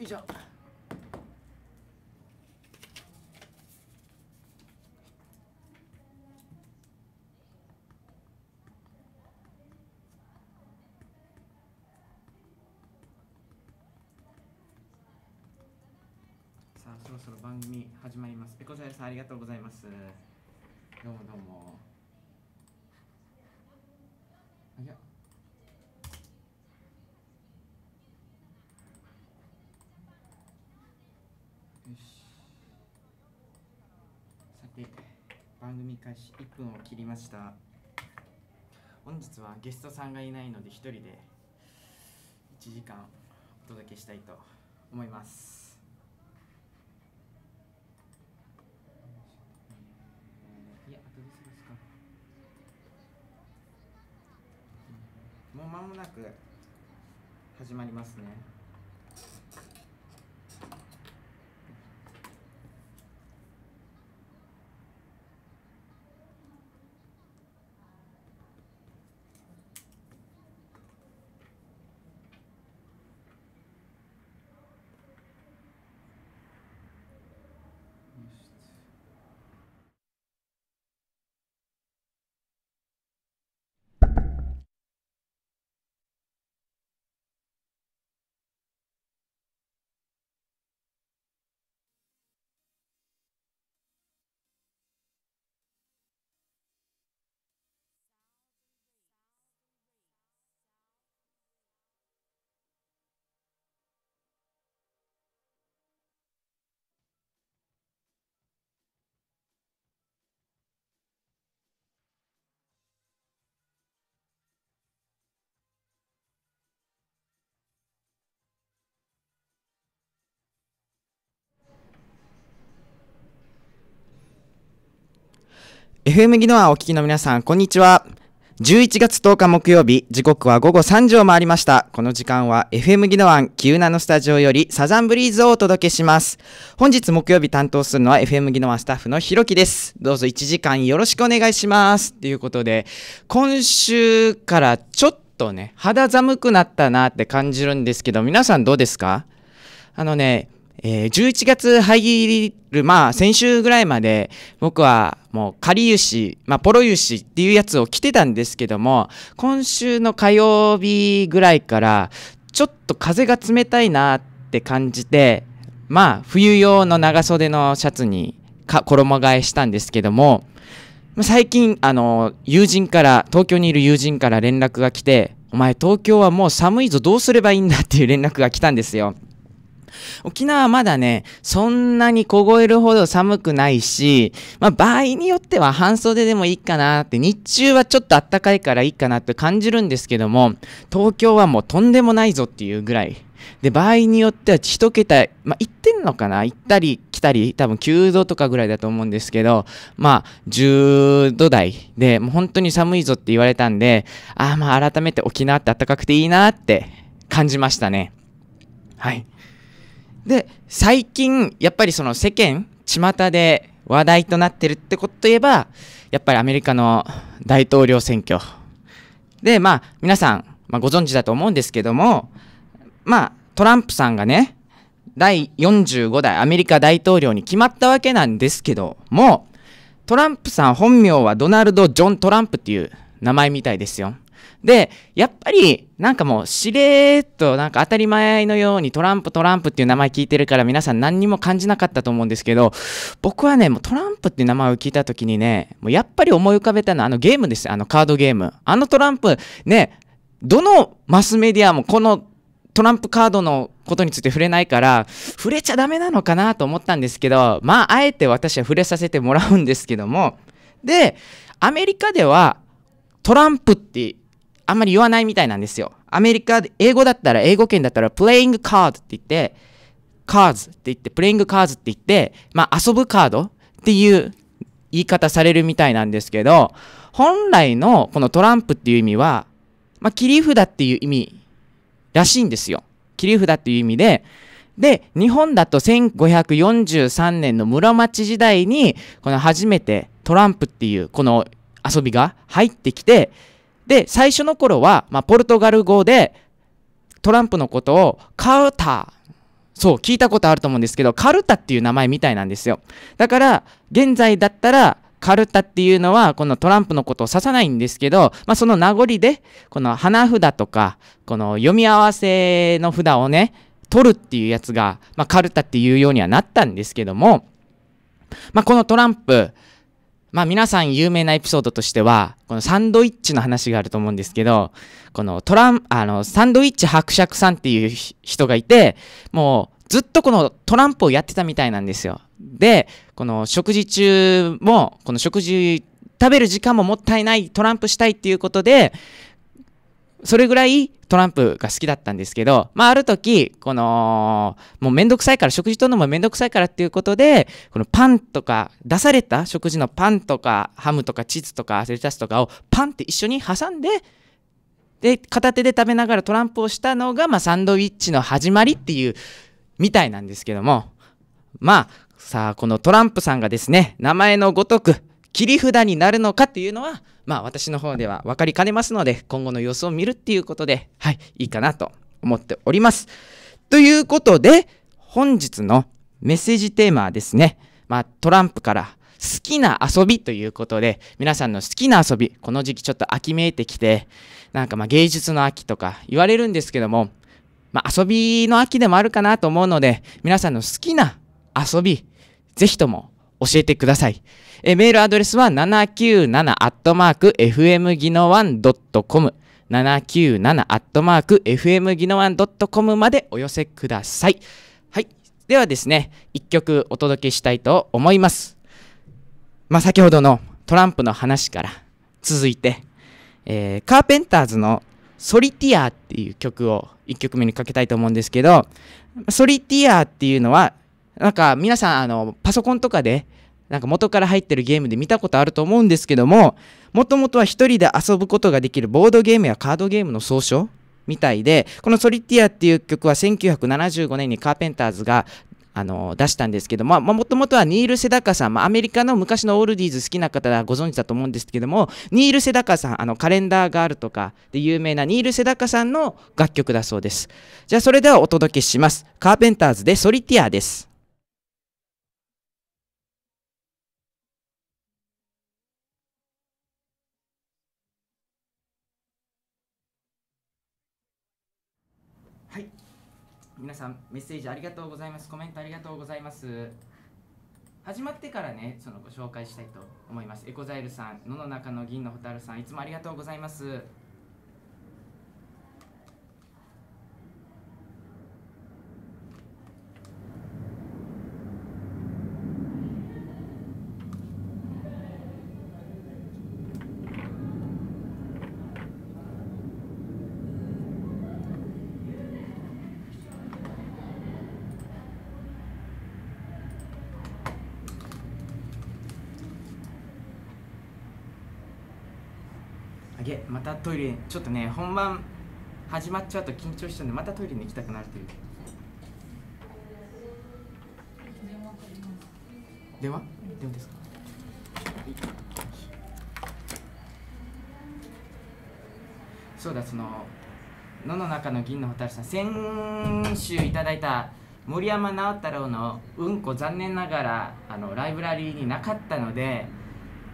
ん以上。組始まりますペコジャルさんありがとうございますどうもどうもあやよしさて番組開始1分を切りました本日はゲストさんがいないので1人で1時間お届けしたいと思いますもう間もなく始まりますね FM 技能はお聞きの皆さん、こんにちは。11月10日木曜日、時刻は午後3時を回りました。この時間は FM 技能案急なのスタジオよりサザンブリーズをお届けします。本日木曜日担当するのは FM 技能案スタッフのひろきです。どうぞ1時間よろしくお願いします。ということで、今週からちょっとね、肌寒くなったなって感じるんですけど、皆さんどうですかあのね、えー、11月入る、まあ、先週ぐらいまで、僕はもう仮牛、まあ、ポロ牛っていうやつを着てたんですけども、今週の火曜日ぐらいから、ちょっと風が冷たいなって感じて、まあ、冬用の長袖のシャツにか衣替えしたんですけども、最近、あの、友人から、東京にいる友人から連絡が来て、お前東京はもう寒いぞどうすればいいんだっていう連絡が来たんですよ。沖縄はまだね、そんなに凍えるほど寒くないし、まあ、場合によっては半袖でもいいかなって、日中はちょっと暖かいからいいかなって感じるんですけども、東京はもうとんでもないぞっていうぐらい。で、場合によっては1桁、まあ、行ってんのかな行ったり来たり、多分9度とかぐらいだと思うんですけど、まあ、10度台で、もう本当に寒いぞって言われたんで、ああ、まあ改めて沖縄って暖かくていいなって感じましたね。はい。で最近やっぱりその世間巷で話題となってるってことといえばやっぱりアメリカの大統領選挙でまあ皆さん、まあ、ご存知だと思うんですけどもまあトランプさんがね第45代アメリカ大統領に決まったわけなんですけどもトランプさん本名はドナルド・ジョン・トランプっていう名前みたいですよで、やっぱり、なんかもう、しれーっと、なんか当たり前のようにトランプ、トランプっていう名前聞いてるから皆さん何にも感じなかったと思うんですけど、僕はね、もうトランプっていう名前を聞いた時にね、もうやっぱり思い浮かべたのはあのゲームですあのカードゲーム。あのトランプ、ね、どのマスメディアもこのトランプカードのことについて触れないから、触れちゃダメなのかなと思ったんですけど、まあ、あえて私は触れさせてもらうんですけども、で、アメリカではトランプってあんまり言わないみたいなんですよ。アメリカ、英語だったら、英語圏だったら、プレイングカードって言って、カーズって言って、プレイングカーズって言って、まあ、遊ぶカードっていう言い方されるみたいなんですけど、本来のこのトランプっていう意味は、まあ、切り札っていう意味らしいんですよ。切り札っていう意味で、で、日本だと1543年の室町時代に、この初めてトランプっていうこの遊びが入ってきて、で、最初の頃は、まあ、ポルトガル語で、トランプのことをカルタそう、聞いたことあると思うんですけど、カルタっていう名前みたいなんですよ。だから、現在だったら、カルタっていうのは、このトランプのことを指さないんですけど、まあ、その名残で、この花札とか、この読み合わせの札をね、取るっていうやつが、まあ、カルタっていうようにはなったんですけども、まあ、このトランプ、まあ皆さん有名なエピソードとしては、このサンドイッチの話があると思うんですけど、このトラン、あの、サンドイッチ伯爵さんっていう人がいて、もうずっとこのトランプをやってたみたいなんですよ。で、この食事中も、この食事、食べる時間ももったいない、トランプしたいっていうことで、それぐらいトランプが好きだったんですけど、まあある時、この、もうめんどくさいから、食事とるのもめんどくさいからっていうことで、このパンとか、出された食事のパンとか、ハムとかチーズとか、アレタスとかをパンって一緒に挟んで、で、片手で食べながらトランプをしたのが、まあサンドイッチの始まりっていう、みたいなんですけども、まあ、さあ、このトランプさんがですね、名前のごとく切り札になるのかっていうのは、まあ私の方では分かりかねますので、今後の様子を見るっていうことで、はい、いいかなと思っております。ということで、本日のメッセージテーマはですね、まあトランプから好きな遊びということで、皆さんの好きな遊び、この時期ちょっと秋めいてきて、なんかまあ芸術の秋とか言われるんですけども、まあ遊びの秋でもあるかなと思うので、皆さんの好きな遊び、ぜひとも教えてください。えメールアドレスは 797-fm ギノワン .com 797-fm ギノワン .com までお寄せください。はい。ではですね、一曲お届けしたいと思います。まあ、先ほどのトランプの話から続いて、えー、カーペンターズのソリティアっていう曲を一曲目にかけたいと思うんですけど、ソリティアっていうのはなんか皆さんあのパソコンとかでなんか元から入ってるゲームで見たことあると思うんですけどももともとは1人で遊ぶことができるボードゲームやカードゲームの総称みたいでこの「ソリティア」っていう曲は1975年にカーペンターズがあの出したんですけどももともとはニール・セダカさん、まあ、アメリカの昔のオールディーズ好きな方はご存知だと思うんですけどもニール・セダカさんあのカレンダーガールとかで有名なニール・セダカさんの楽曲だそうですじゃあそれではお届けしますカーペンターズで「ソリティア」です皆さんメッセージありがとうございますコメントありがとうございます始まってからねそのご紹介したいと思いますエコザイルさん野の中の銀の蛍さんいつもありがとうございますまたトイレちょっとね本番始まっちゃうと緊張しちゃうんでまたトイレに行きたくなるというでは電話ですか、そうだその野の中の銀の蛍さん先週いただいた森山直太朗の「うんこ」残念ながらあのライブラリーになかったので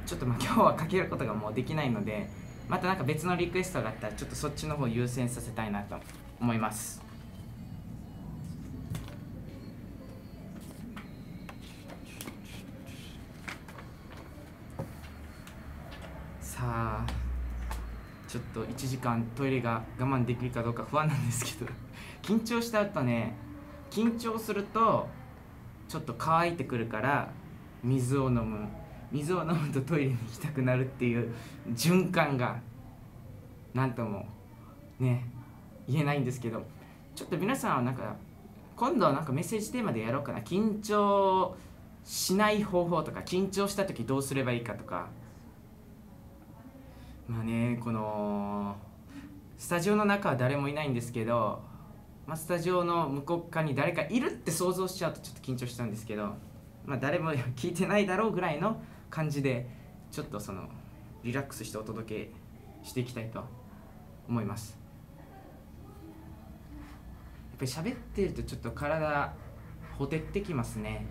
ちょっとまあ今日はかけることがもうできないのでまたなんか別のリクエストがあったらちょっとそっちの方優先させたいなと思いますさあちょっと1時間トイレが我慢できるかどうか不安なんですけど緊張したとね緊張するとちょっと乾いてくるから水を飲む水を飲むとトイレに行きたくなるっていう循環が何ともね言えないんですけどちょっと皆さんはなんか今度なんかメッセージテーマでやろうかな緊張しない方法とか緊張した時どうすればいいかとかまあねこのスタジオの中は誰もいないんですけど、まあ、スタジオの向こう側に誰かいるって想像しちゃうとちょっと緊張したんですけど、まあ、誰も聞いてないだろうぐらいの感じでちょっとそのリラックスしてお届けしていきたいと思いますやっぱり喋ってるとちょっと体ほてってきますね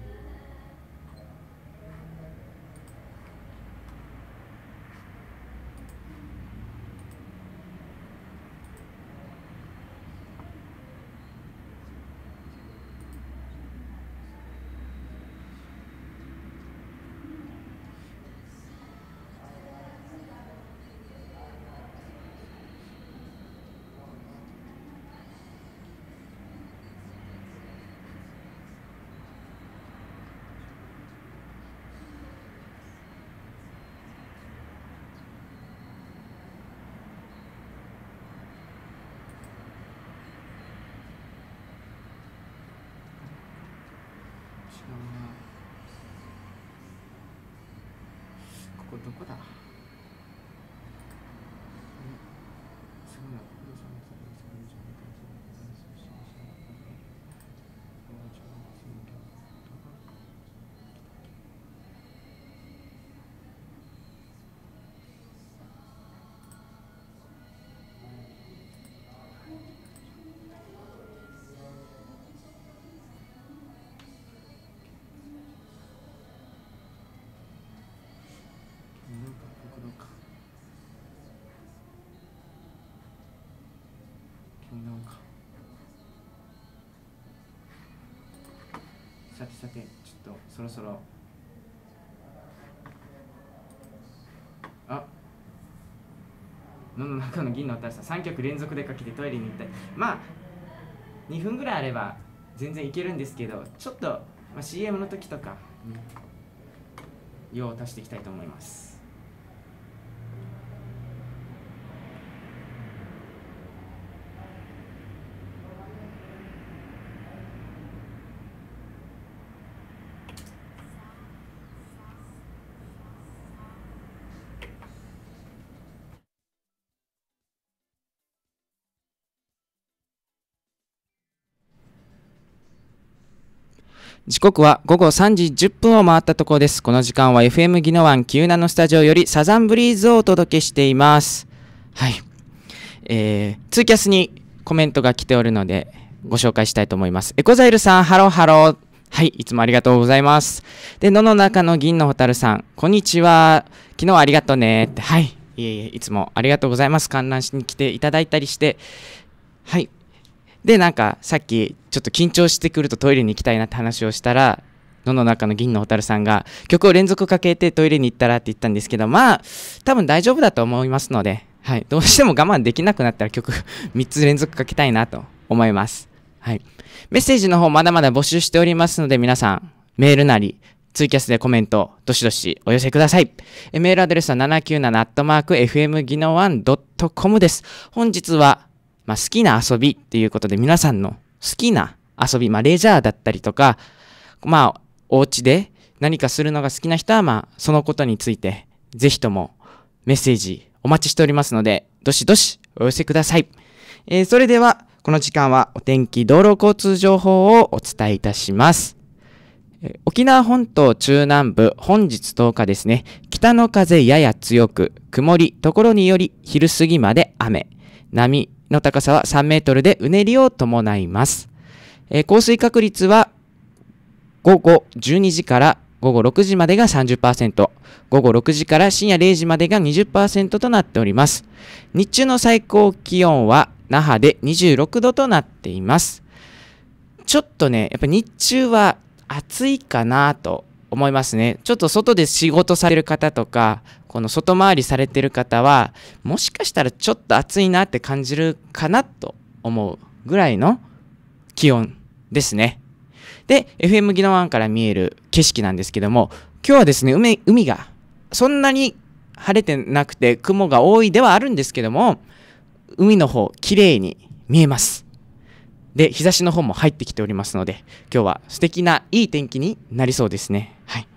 ここどこださてさてちょっとそろそろあ野の中の銀の新しさ3曲連続でかけてトイレに行ったりまあ2分ぐらいあれば全然いけるんですけどちょっと、まあ、CM の時とか用を足していきたいと思います時刻は午後3時10分を回ったところです。この時間は FM ギノワン97のスタジオよりサザンブリーズをお届けしています。はい。えー、ツーキャスにコメントが来ておるのでご紹介したいと思います。エコザイルさん、ハローハロー。はい、いつもありがとうございます。で、野の中の銀のホタルさん、こんにちは。昨日ありがとうね。って、はい、いえいえ、いつもありがとうございます。観覧しに来ていただいたりして、はい、でなんかさっきちょっと緊張してくるとトイレに行きたいなって話をしたら野の中の銀の蛍さんが曲を連続かけてトイレに行ったらって言ったんですけどまあ多分大丈夫だと思いますので、はい、どうしても我慢できなくなったら曲3つ連続かけたいなと思います、はい、メッセージの方まだまだ募集しておりますので皆さんメールなりツイキャスでコメント、どしどしお寄せください。えメールアドレスは 797-fmgino1.com です。本日はまあ、好きな遊びっていうことで皆さんの好きな遊び、まあ、レジャーだったりとか、まあ、お家で何かするのが好きな人は、まあ、そのことについて、ぜひともメッセージお待ちしておりますので、どしどしお寄せください。えー、それでは、この時間はお天気、道路交通情報をお伝えいたします。沖縄本島中南部、本日10日ですね、北の風やや強く、曇り、ところにより昼過ぎまで雨、波、の高さは3メートルでうねりを伴います。えー、降水確率は午後12時から午後6時までが30%、午後6時から深夜0時までが20%となっております。日中の最高気温は那覇で26度となっています。ちょっとね、やっぱ日中は暑いかなと思いますね。ちょっと外で仕事される方とか、この外回りされてる方は、もしかしたらちょっと暑いなって感じるかなと思うぐらいの気温ですね。で、FM 技能湾から見える景色なんですけども、今日はですね、海海がそんなに晴れてなくて雲が多いではあるんですけども、海の方、綺麗に見えます。で、日差しの方も入ってきておりますので、今日は素敵ないい天気になりそうですね。はい。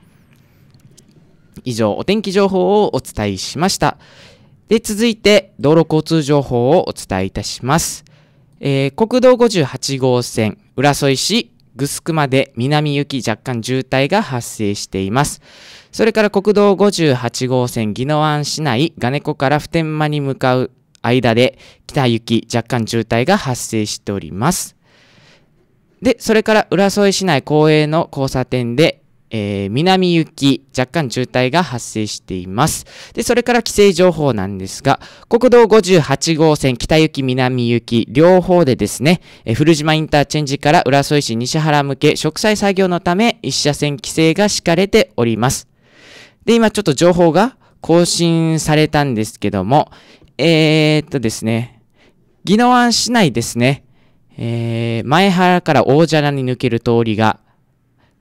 以上、お天気情報をお伝えしました。で、続いて、道路交通情報をお伝えいたします。えー、国道58号線、浦添市、ぐすくまで南行き若干渋滞が発生しています。それから国道58号線、宜野湾市内、金子から普天間に向かう間で北行き若干渋滞が発生しております。で、それから浦添市内公営の交差点でえー、南行き、若干渋滞が発生しています。で、それから規制情報なんですが、国道58号線、北行き、南行き、両方でですね、えー、古島インターチェンジから浦添市西原向け、植栽作業のため、一車線規制が敷かれております。で、今ちょっと情報が更新されたんですけども、えー、っとですね、宜野湾市内ですね、えー、前原から大蛇に抜ける通りが、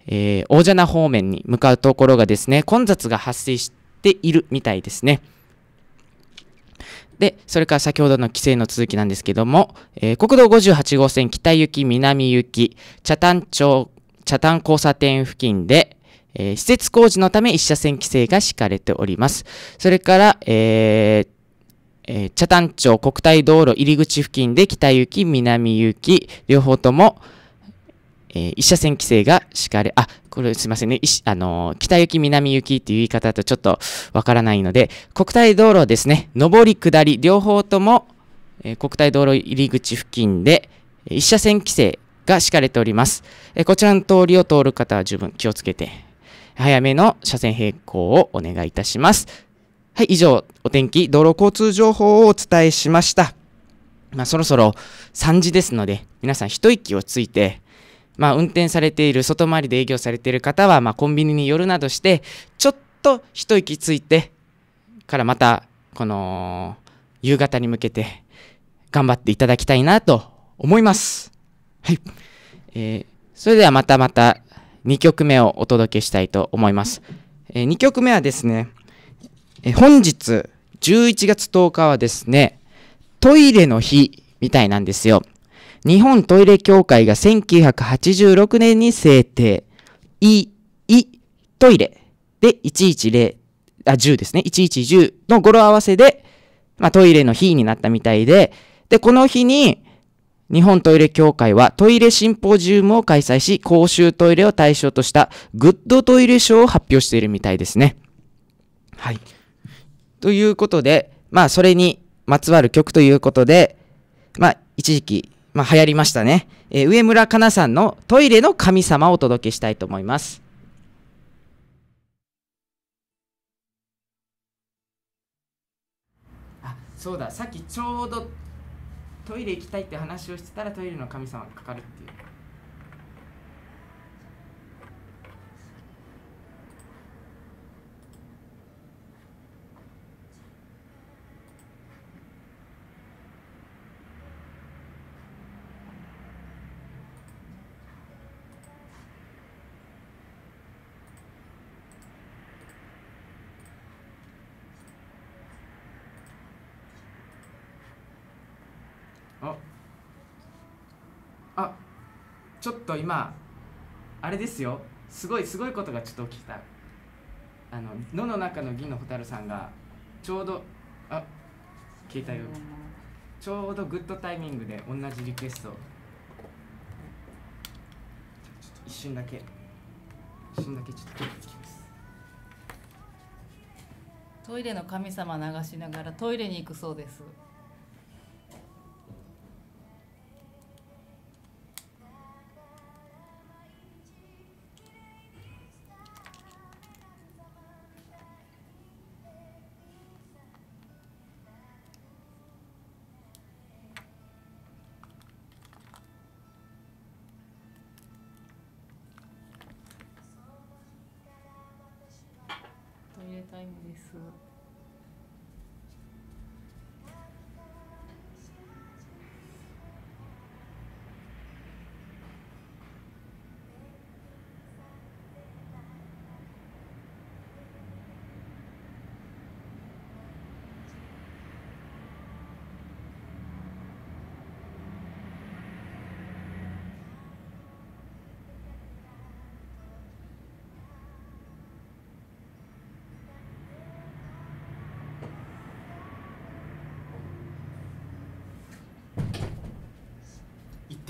えー、大蛇名方面に向かうところがですね、混雑が発生しているみたいですね。で、それから先ほどの規制の続きなんですけども、えー、国道58号線北行き、南行き、茶炭町、茶炭交差点付近で、えー、施設工事のため1車線規制が敷かれております。それから、えー、えー、茶炭町国体道路入り口付近で北行き、南行き、両方とも、えー、一車線規制が敷かれ、あ、これすいませんね、あのー、北行き南行きっていう言い方だとちょっとわからないので、国体道路ですね、上り下り、両方とも、えー、国体道路入り口付近で、一車線規制が敷かれております。えこちらの通りを通る方は十分気をつけて、早めの車線変更をお願いいたします。はい、以上、お天気、道路交通情報をお伝えしました。まあ、そろそろ3時ですので、皆さん一息をついて、まあ、運転されている外回りで営業されている方は、まあ、コンビニに寄るなどしてちょっと一息ついてからまたこの夕方に向けて頑張っていただきたいなと思います。はい。えー、それではまたまた2曲目をお届けしたいと思います。えー、2曲目はですね、えー、本日11月10日はですね、トイレの日みたいなんですよ。日本トイレ協会が1986年に制定。い、い、トイレで110、あ、10ですね。1110の語呂合わせで、まあ、トイレの日になったみたいで、で、この日に、日本トイレ協会はトイレシンポジウムを開催し、公衆トイレを対象としたグッドトイレ賞を発表しているみたいですね。はい。ということで、まあ、それにまつわる曲ということで、まあ、一時期、まあ、流行りましたね、えー、上村かなさんのトイレの神様をお届けしたいと思います。あ、そうだ、さっきちょうどトイレ行きたいって話をしてたらトイレの神様がかかるっていう。あちょっと今あれですよすごいすごいことがちょっと起きたあの「野の中の銀の蛍さんがちょうどあ携帯をちょうどグッドタイミングで同じリクエストを一瞬だけ一瞬だけちょっとてきますトイレの神様流しながらトイレに行くそうです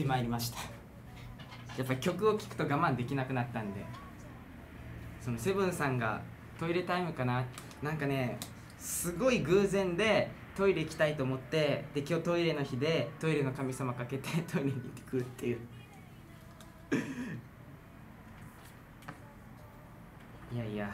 参りましたやっぱ曲を聴くと我慢できなくなったんでそのセブンさんがトイレタイムかななんかねすごい偶然でトイレ行きたいと思ってで今日トイレの日でトイレの神様かけて トイレに行ってくるっていういやいや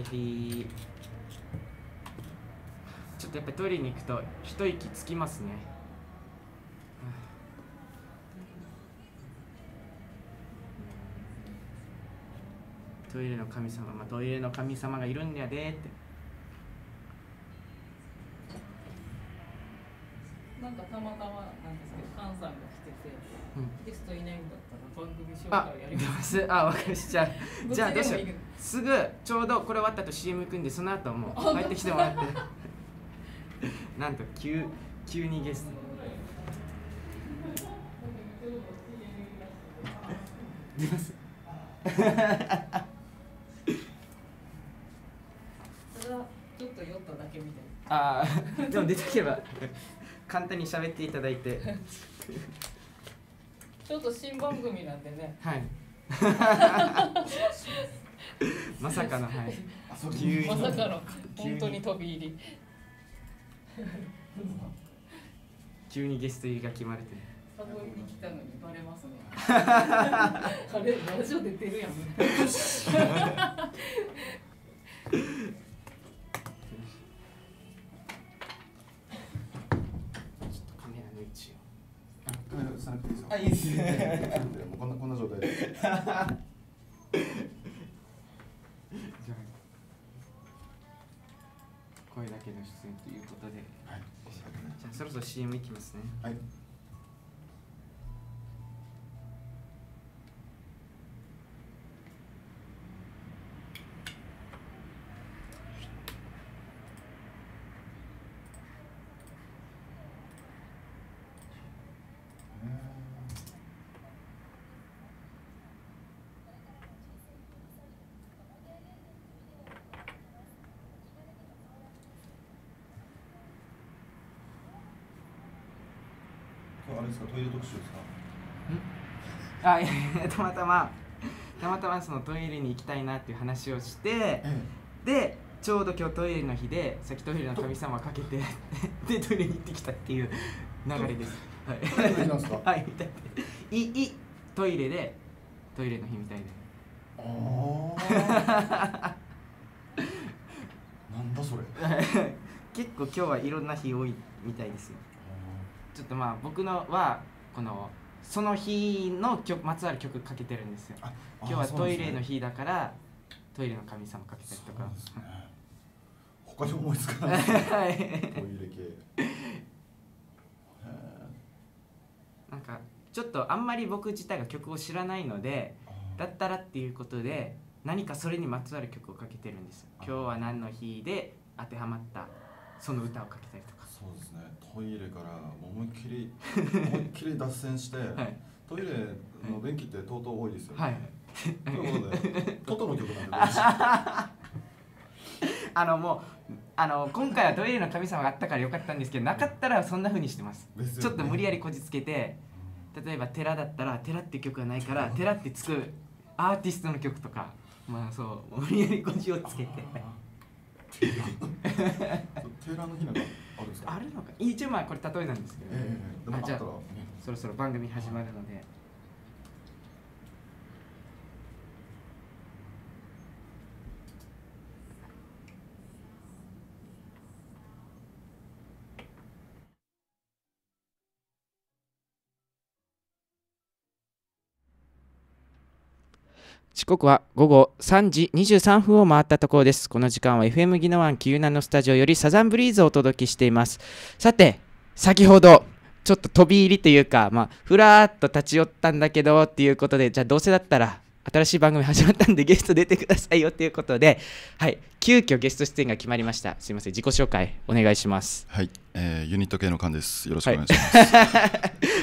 はいはちょっとやっぱりトイレに行くと一息つきますねトイレの神様、まあ、トイレの神様がいるんやでってあ出ますあわかりましたじゃあどうしようすぐちょうどこれ終わったと CM 行くんでその後もう帰ってきてもらってなんと急急にゲスト出ますちょっと酔っただけみたいなああでも出てけば簡単に喋っていただいて ちょっと新番組なんでね。はい。まさかの、はい。まさかの、本当に飛び入り。急にゲスト入りが決まれて。サボに来たのにバレますね。あれ、ラジオ出てるやん。メラ映さなくていいですよあいいですねもうこんなこんな状態でじゃあ声だけの出演ということで、はい、じゃあそろそろ CM いきますねはいですかトイレ特集ですかあいやいや たまたまたまたまそのトイレに行きたいなっていう話をして、でちょうど今日トイレの日でさっきトイレの神様かけて でトイレに行ってきたっていう流れですトイレなんすか はいはいいいトイレでトイレの日みたいでああなんだそれ結構今日はいろんな日多いみたいですよちょっとまあ僕のはこのその日の曲まつわる曲かけてるんですよ今日はトイレの日だから、ね、トイレの神様かけたりとか、ね、他に思いつかないトイレ系なんかちょっとあんまり僕自体が曲を知らないのでだったらっていうことで何かそれにまつわる曲をかけてるんです今日は何の日で当てはまったその歌をかけたりとかそうですねトイレから思いっきり 思いっきり脱線して、はい、トイレの便器ってとうとう多いですよね、はい、ということでトトの曲なんであのもうあの今回はトイレの神様があったからよかったんですけどなかったらそんなふうにしてます、ね、ちょっと無理やりこじつけて例えば寺だったら寺って曲がないから寺ってつくアーティストの曲とかまあそう無理やりこじをつけて寺 の日なんかあるのか一応まあこれ例えなんですけど、ねえー、あじゃあそろそろ番組始まるので時刻は午後3時23分を回ったところです。この時間は FM ギノワン9 7のスタジオよりサザンブリーズをお届けしています。さて、先ほど、ちょっと飛び入りというか、まあ、ふらーっと立ち寄ったんだけどっていうことで、じゃあどうせだったら新しい番組始まったんでゲスト出てくださいよということで、はい、急遽ゲスト出演が決まりました。すみません、自己紹介お願いします。はい、えー、ユニット系の菅です。よろしくお願いします。は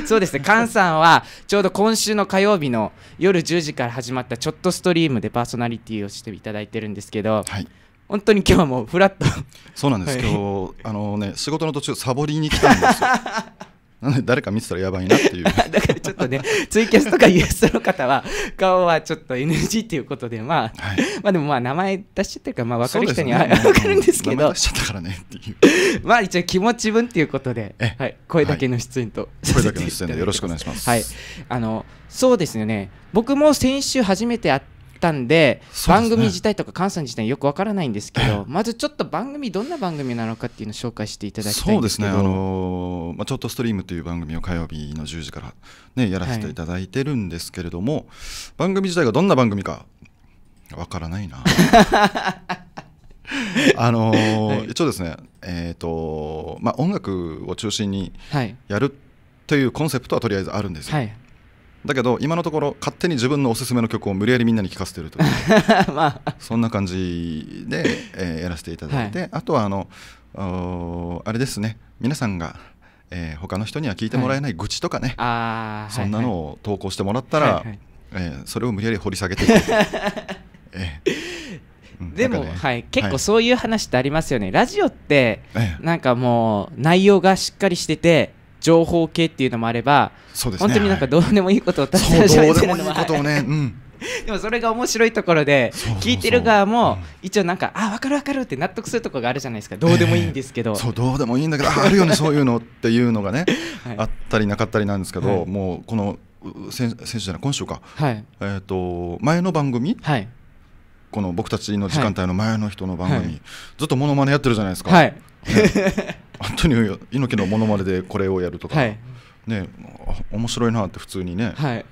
い、そうですね、菅さんはちょうど今週の火曜日の夜10時から始まったちょっとストリームでパーソナリティをしていただいてるんですけど、はい、本当に今日はもうフラット。そうなんです。はい、今日あのね仕事の途中サボりに来たんですよ。なので誰か見てたらやばいなっていう だからちょっとねツイキャスとかイエスの方は顔はちょっと NG っていうことでまあ、はい、まあでもまあ名前出しちゃってるからまあ分かる人には、ね、分かるんですけど出しちゃったからねっていう まあ一応気持ち分っていうことで、はい、声だけの出演と、声だけの出演でよろしくお願いしますはいあのそうですよね僕も先週初めて会ってったんで、ね、番組自体とか関西自体よくわからないんですけど、まずちょっと番組どんな番組なのかっていうのを紹介していただきたいんですけどそうですね、あのー、まあ、ちょっとストリームという番組を火曜日の10時から、ね、やらせていただいてるんですけれども、はい、番組自体がどんな番組かわからないな。あのーはい、一応ですね、えーとまあ、音楽を中心にやるというコンセプトはとりあえずあるんですよ。はいだけど今のところ勝手に自分のおすすめの曲を無理やりみんなに聴かせてるという、まあ、そんな感じで、えー、やらせていただいて、はい、あとはあのあれですね皆さんが、えー、他の人には聞いてもらえない愚痴とかね、はい、そんなのを投稿してもらったら、はいはい、えー、それを無理やり掘り下げていく。えーでも、ね、はい、結構そういう話ってありますよね、はい、ラジオって、なんかもう、内容がしっかりしてて、情報系っていうのもあれば、ね、本当になんかどうでもいいことをたくさしってるのもあねうん、でもそれが面白いところで聞いてる側も一応なんかあ分かる分かるって納得するところがあるじゃないですかどうでもいいんですけど、えー、そうどうでもいいんだけどあるよねそういうのっていうのがね、はい、あったりなかったりなんですけど、はい、もうこの先先週じゃない今週か、はい、えーと前の番組、はいこの僕たちの時間帯の前の人の番組、はい、ずっとものまねやってるじゃないですか、はい、ね、本当に猪木のものまねでこれをやるとか、はい、ね面白いなって普通にね、はい、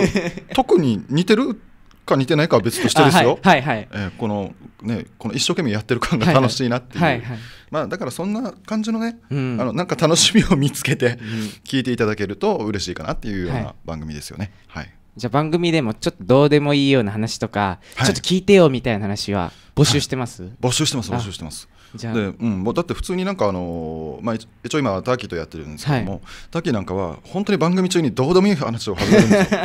特に似てるか似てないかは別としてですよ、はいはいはい、えー、このねこの一生懸命やってる感が楽しいなっていう、はいはいはいはい、まあ、だからそんな感じのね、うん、あのなんか楽しみを見つけて聞いていただけると嬉しいかなっていうような番組ですよね。はいじゃあ番組でもちょっとどうでもいいような話とか、はい、ちょっと聞いてよみたいな話は募集してます、はい、募集してます募集してますで、うん、もうだって普通になんかあのー、まあ一応今ターキーとやってるんですけども、はい、ターキーなんかは本当に番組中にどうでもいい話を始めるんですよ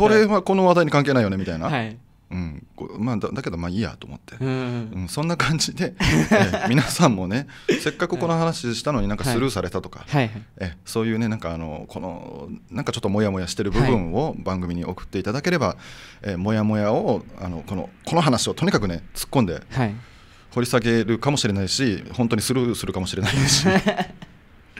それはこの話題に関係ないよねみたいな、はい、うん、まあだ、だけどまあいいやと思って、うん、うん、そんな感じで、え皆さんもねせっかくこの話したのになんかスルーされたとか、はいはい、えそういうねなんかあのこのなんかちょっとモヤモヤしてる部分を番組に送っていただければ、えモヤモヤをあのこのこの話をとにかくね突っ込んで、掘り下げるかもしれないし本当にスルーするかもしれないし。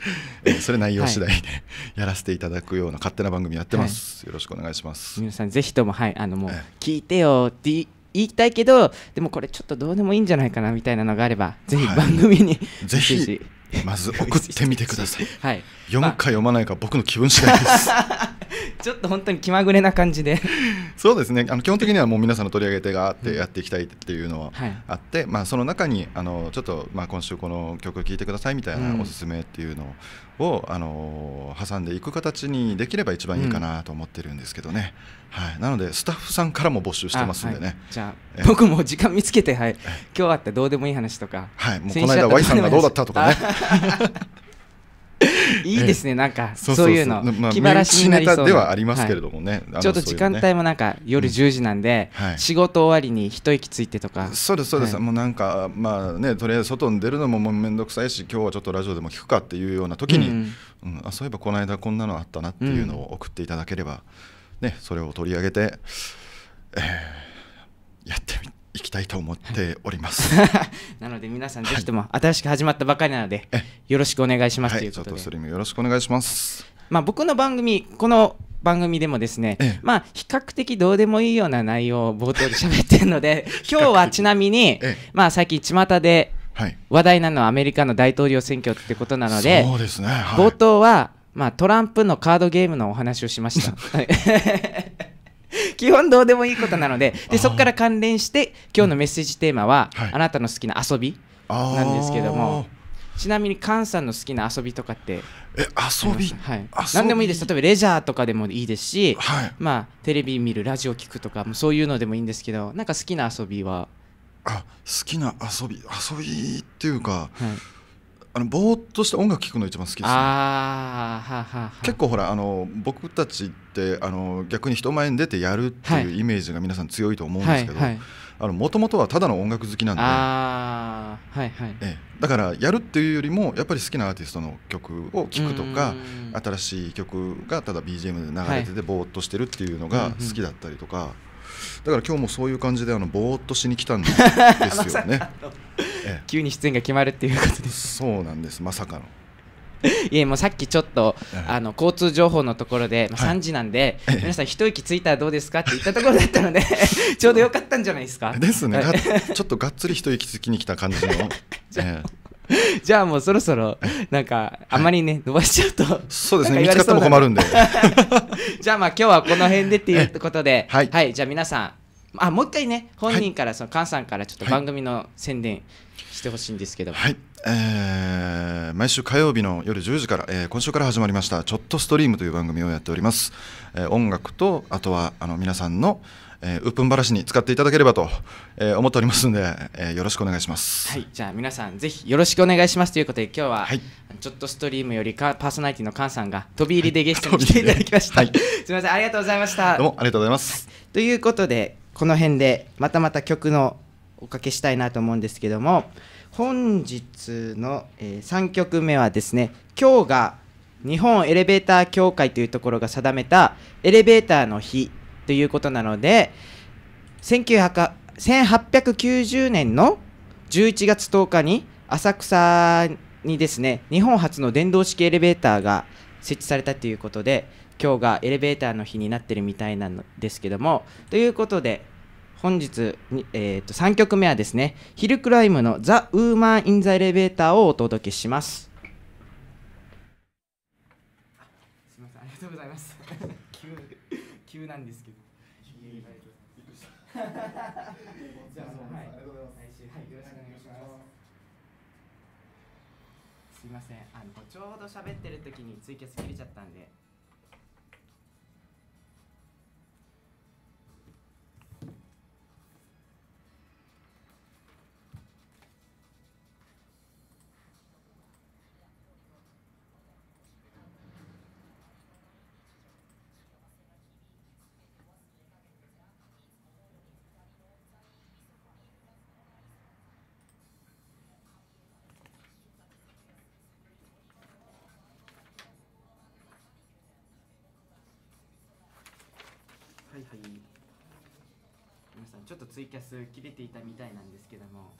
それ内容次第で、やらせていただくような勝手な番組やってます、よろしくお願いします皆さんぜひともはいあのもう聞いてよって言いたいけどでもこれちょっとどうでもいいんじゃないかなみたいなのがあればぜひ番組に、はい、ぜひ まず送ってみてください、はい、読むか読まないか僕の気分次第です ちょっと本当に気まぐれな感じで そうですねあの基本的にはもう皆さんの取り上げ手があってやっていきたいっていうのはあって、うんはい、まあ、その中にあのちょっと、まあ、今週この曲を聴いてくださいみたいなおすすめっていうのを、うん、あの挟んでいく形にできれば一番いいかなと思ってるんですけどね、うん、はい、なのでスタッフさんからも募集してますんでね、はい、じゃあ僕も時間見つけて、はい、今日あったどうでもいい話とか、はい、もうこの間 Y さんがどうだったとかね。いいですね、なんかそういうの、気晴らしになりそうではありますけれどもね、ちょっと時間帯もなんか夜10時なんで、仕事終わりに一息ついてとか、そうですそうです、もうなんかまあねとりあえず外に出るのももう面倒くさいし今日はちょっとラジオでも聞くかっていうような時に、うんあそういえばこの間こんなのあったなっていうのを送っていただければ、ねそれを取り上げて、えやってみて。きたいと思っております。なので皆さんぜひとも新しく始まったばかりなので、よろしくお願いしますということで。はい、それもよろしくお願いします。まあ僕の番組この番組でもですね、まあ比較的どうでもいいような内容を冒頭で喋ってるので 今日はちなみに、まあ最近巷で話題なのはアメリカの大統領選挙ってことなので、そうですね、はい、冒頭はまあトランプのカードゲームのお話をしました。基本どうでもいいことなのででそこから関連して今日のメッセージテーマは、うんあなたの好きな遊びなんですけどもちなみに菅さんの好きな遊びとかってえ遊び,、はい、何でもいいです例えばレジャーとかでもいいですし、はい、まあ、テレビ見るラジオ聞くとかもそういうのでもいいんですけどなんか好きな遊びはあ好きな遊び遊びっていうか、はいあのぼーっとした音楽聴くの一番好きです、ね、あははは結構ほらあの僕たちってあの逆に人前に出てやるっていうイメージが皆さん強いと思うんですけどもともとはただの音楽好きなんであ、はいはいええ、だからやるっていうよりもやっぱり好きなアーティストの曲を聴くとか新しい曲がただ BGM で流れててぼーっとしてるっていうのが好きだったりとか。だから今日もそういう感じであのぼーっとしに来たんですよね。急に出演が決まるっていうことです。そうなんです、まさかの。いえもうさっきちょっと、あの交通情報のところで、まあ、3時なんで、はい、皆さん一息ついたらどうですかって言ったところだったので ちょうどよかったんじゃないですかですね、ちょっとがっつり一息つきに来た感じの。じゃえじゃあもうそろそろなんかあまりね、はい、伸ばしちゃうとそうですね見つかっても困るんで じゃあまあ今日はこの辺でっていうことで、はい、はい、じゃあ皆さんあもう一回ね本人から、その菅さんからちょっと番組の宣伝、してほしいんですけどはい、えー、毎週火曜日の夜10時から、えー、今週から始まりました「ちょっとストリーム」という番組をやっております、えー、音楽とあとはあの皆さんのえー、うっぷんばらしに使っていただければと、えー、思っておりますので、えー、よろしくお願いします。はい、じゃあ皆さんぜひよろしくお願いしますということで今日は、はい、ちょっとストリームよりかパーソナリティの菅さんが飛び入りでゲストに来ていただきました。はい、すみませんありがとうございました。どうもありがとうございます。ということでこの辺でまたまた曲のおかけしたいなと思うんですけども本日の、えー、3曲目はですね今日が日本エレベーター協会というところが定めたエレベーターの日ということなので1890年の11月10日に浅草にですね日本初の電動式エレベーターが設置されたということで今日がエレベーターの日になってるみたいなんですけどもということで本日、えー、と3曲目はですねヒルクライムの「ザ・ウーマン・イン・ザ・エレベーター」をお届けしますすみませんありがとうございます 急急なんですけど じゃあもう、はい、来週、はい、よろしくお願いします。すみません、あの、ちょうど喋ってる時にツイキャス切れちゃったんで。はいはい皆さんちょっとツイキャス切れていたみたいなんですけども